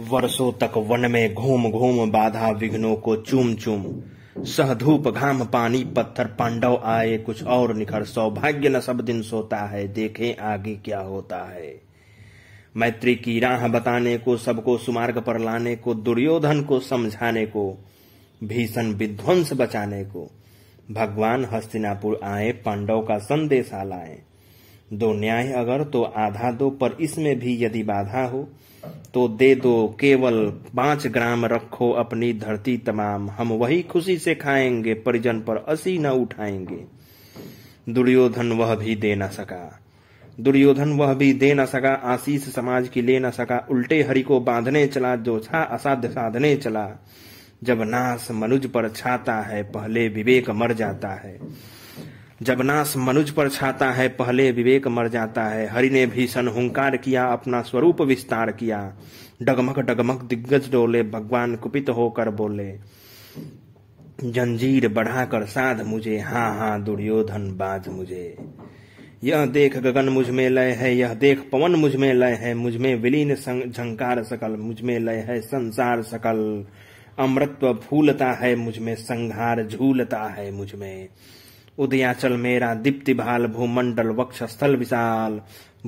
वर्षों तक वन में घूम घूम बाधा विघ्नों को चूम चूम सह धूप घाम पानी पत्थर पांडव आए कुछ और निखर सौभाग्य न सब दिन सोता है देखे आगे क्या होता है मैत्री की राह बताने को सबको सुमार्ग पर लाने को दुर्योधन को समझाने को भीषण विध्वंस बचाने को भगवान हस्तिनापुर आए पांडव का संदेश लाए दो न्याय अगर तो आधा दो पर इसमें भी यदि बाधा हो तो दे दो केवल पांच ग्राम रखो अपनी धरती तमाम हम वही खुशी से खाएंगे परिजन पर असी न उठाएंगे दुर्योधन वह भी दे न सका दुर्योधन वह भी दे न सका आशीष समाज की ले न सका उल्टे हरि को बांधने चला जो छा असाध्य साधने चला जब नाश मनुज पर छाता है पहले विवेक मर जाता है जब नाश मनुज पर छाता है पहले विवेक मर जाता है हरि ने भीषण हुंकार किया अपना स्वरूप विस्तार किया डगमग डगमग दिग्गज डोले भगवान कुपित होकर बोले जंजीर बढ़ाकर साध मुझे हाँ हाँ दुर्योधन बाज मुझे यह देख गगन मुझ में लय है यह देख पवन मुझ में लय है मुझ में विलीन झंकार सकल मुझ में लय है संसार सकल अमृत फूलता है मुझ में संहार झूलता है मुझ में उदयाचल मेरा दीप्ति भाल भूमंडल वक्ष स्थल विशाल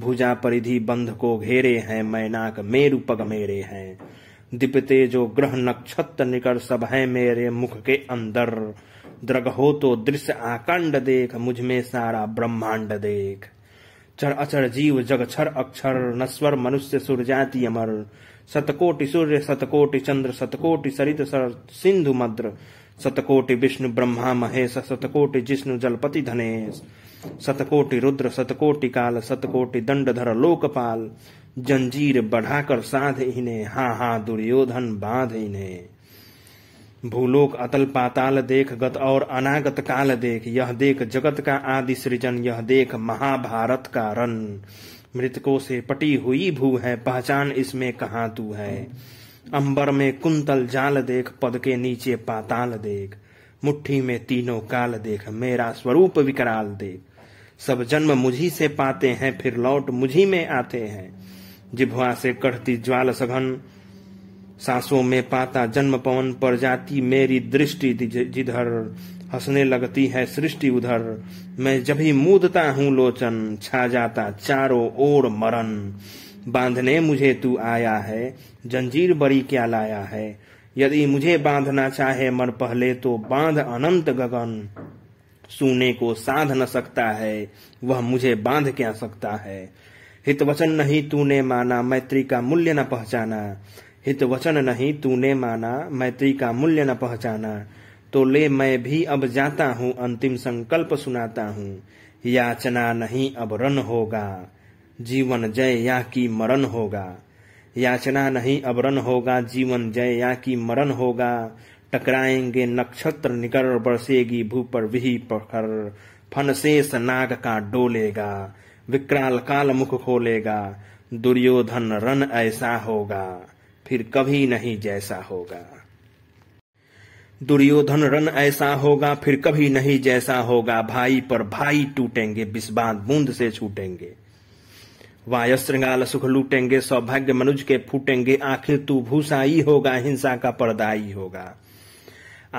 भुजा परिधि बंध को घेरे हैं मैनाक मेरु पग मेरे हैं दीपते जो ग्रह नक्षत्र निकट सब है मेरे मुख के अंदर द्रग हो तो दृश्य आकांड देख मुझ में सारा ब्रह्मांड देख चर अचर जीव जग छर अक्षर नस्वर मनुष्य सुर जाति अमर सतकोटि सूर्य सतकोटि चंद्र सतकोटि सरित सर सिंधु मद्र सतकोटि विष्णु ब्रह्मा महेश सतकोटि जिष्णु जलपति धनेश सतकोटि रुद्र सतकोटि काल सतकोटि दंडधर लोकपाल जंजीर बढ़ाकर साध इन्हें हा हा दुर्योधन बांध इन्हें भूलोक अतल पाताल देख गत और अनागत काल देख यह देख जगत का आदि सृजन यह देख महाभारत का रन मृतकों से पटी हुई भू है पहचान इसमें कहाँ तू है अंबर में कुंतल जाल देख पद के नीचे पाताल देख मुट्ठी में तीनों काल देख मेरा स्वरूप विकराल देख सब जन्म मुझी से पाते हैं फिर लौट मुझी में आते हैं जिभ्वा से कढ़ती ज्वाल सघन सासों में पाता जन्म पवन पर जाती मेरी दृष्टि जिधर हंसने लगती है सृष्टि उधर मैं जब ही मूदता हूँ लोचन छा जाता चारों ओर मरण बांधने मुझे तू आया है जंजीर बड़ी क्या लाया है यदि मुझे बांधना चाहे मन पहले तो बांध अनंत गगन सुने को साध न सकता है वह मुझे बांध क्या सकता है हित वचन नहीं तूने माना मैत्री का मूल्य न पहचाना हित वचन नहीं तूने माना मैत्री का मूल्य न पहचाना तो ले मैं भी अब जाता हूँ अंतिम संकल्प सुनाता हूँ याचना नहीं अब रन होगा जीवन जय या की मरण होगा याचना नहीं अवरण होगा जीवन जय या की मरण होगा टकराएंगे नक्षत्र निगर बरसेगी भू पर विही पखर फनशेष नाग का डोलेगा विकराल काल मुख खोलेगा दुर्योधन रन ऐसा होगा फिर कभी नहीं जैसा होगा दुर्योधन रन ऐसा होगा फिर कभी नहीं जैसा होगा भाई पर भाई टूटेंगे बिस्बात बूंद से छूटेंगे वाय श्रृंगाल सुख लूटेंगे सौभाग्य मनुज के फूटेंगे आखिर तू भूसाई होगा हिंसा का पर्दाई होगा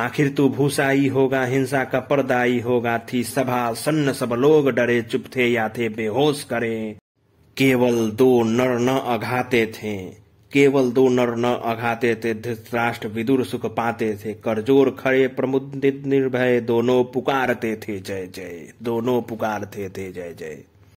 आखिर तू भूसाई होगा हिंसा का पर्दाई होगा थी सभा सन्न सब लोग डरे चुप थे या थे बेहोश करे केवल दो नर न अघाते थे केवल दो नर न अघाते थे धृतराष्ट्र विदुर सुख पाते थे करजोर खड़े प्रमुदित निर्भय दोनों पुकारते थे जय जय दोनों पुकारते थे जय जय